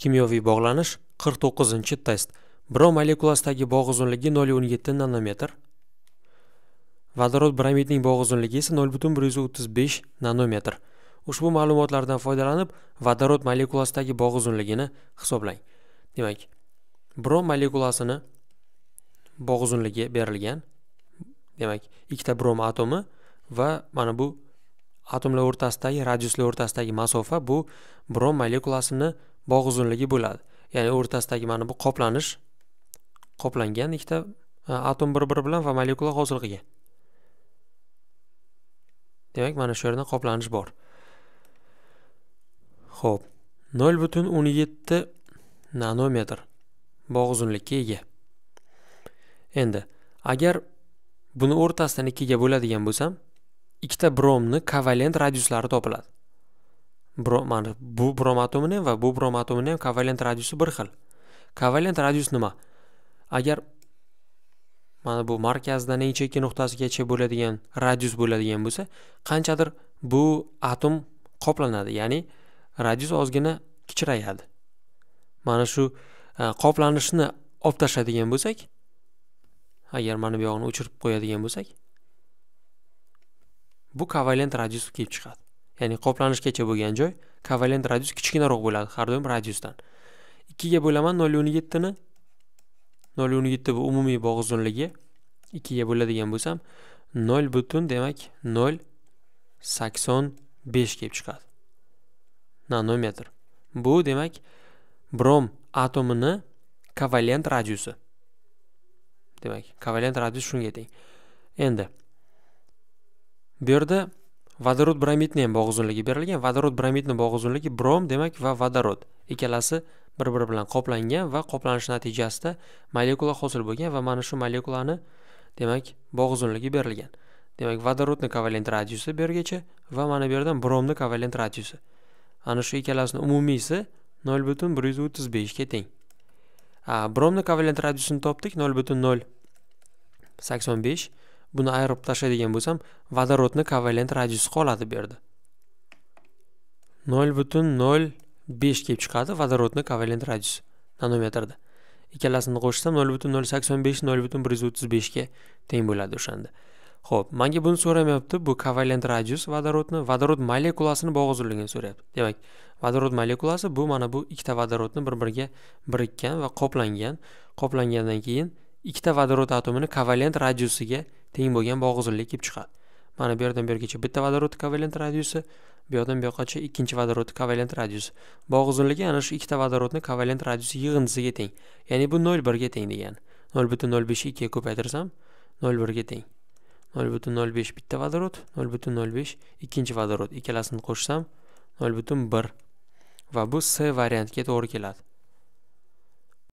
kimyoviy bog'lanish 49 test Brom molekulasidagi bog' uzunligi 0.17 nanometr vodorod bromidning bog' uzunligi esa 0.135 nanometr ushbu ma'lumotlardan foydalanib vodorod molekulasidagi bog' uzunligini hisoblang demak brom molekulasini bog' uzunligi berilgan demak ikkita brom atomi va mana bu atomlar o'rtasidagi radiuslar o'rtasidagi masofa bu brom molekulasini bog' uzunligi bo'ladi ya'ni o'rtasidagi mana bu qoplanish qoplangan ikkita e, atom bir biri bilan va molekula hosil demak mana shu yerda qoplanish bor ho'p nol butun o'n yetti nanometr bog' uzunlikka ega endi agar buni o'rtasidan ikkiga bo'ladigan bo'lsam ikkita bromni kovalent radiuslari topiladi mana bu brom atomini ham va bu brom atomini ham kovalent radiusi bir xil kovalent radius nima agar mana bu markazdan eng chekka nuqtasigacha bo'ladigan radius bo'ladigan bo'lsa qanchadir bu atom qoplanadi ya'ni radius ozgina kichrayadi mana shu e, qoplanishni olib tashladigan bo'lsak agar mana bu yog'ini o'chirib qo'yadigan bo'lsak bu kovalent radius kelib chiqadi ya'ni qoplanishgacha bo'lgan joy kovalent radius kichkinaroq bo'ladi har doim radiusdan ikkiga bo'laman nol o'n yettini nol o'n yetti bu umumiy bog' uzunligi ikkiga bo'ladigan bo'lsam nol butun demak nol sakson besh kelib chiqadi nanometr bu demak brom atomini kovalent radiusi demak kovalent radius shunga teng endi bu yerda vodorod bromidni ham bog'i uzunligi berilgan vodorod bromidni bog'i uzunligi brom demak va vodorod ikkalasi bir biri bilan qoplangan va qoplanish natijasida molekula hosil bo'lgan va mana shu molekulani demak bog' uzunligi berilgan demak vodorodni kovalent radiusi bu yergacha va mana bu yerdan bromni kovalent radiusi ana shu ikkalasini umumiysi nol butun bir yuz o'ttiz beshga teng bromni kovalent radiusini topdik nol butun nol sakson besh buni ayirib tashlaydigan bo'lsam vodorodni kovalent radiusi qoladi bu yerda nol butun nol besh kelib chiqadi vodorodni kovalent radiusi nanometrda ikkalasini qo'shsam nol butun nol sakson besh nol butun bir yuz o'ttiz beshga teng bo'ladi o'shanda ho'p manga buni so'ramayapti bu kovalent radius vodorodni vodorod molekulasini bo'g'izurligini so'rayapti demak vodorod molekulasi bu mana bu ikkita vodorodni bir biriga birikkan va qoplangan qoplangandan keyin ikkita vodorod atomini kovalent radiusiga teng bo'lgan bog'izillik kelib chiqadi mana bu yerdan bu yergacha bitta vodorod kovalent radiusi bu yoqdan bu yoqqacha ikkinchi vodorod kovalent radiusi bog' uzunligi ana shu ikkita vodorodni kovalent radiusi yig'indisiga teng ya'ni bu nol birga teng degani nol butun nol ikkiga ko'paytirsam nol birga teng nol butun nol besh bitta vodorod nol butun nol besh ikkinchi vodorod ikkalasini qo'shsam nol butun bir va bu s variantga to'g'ri keladi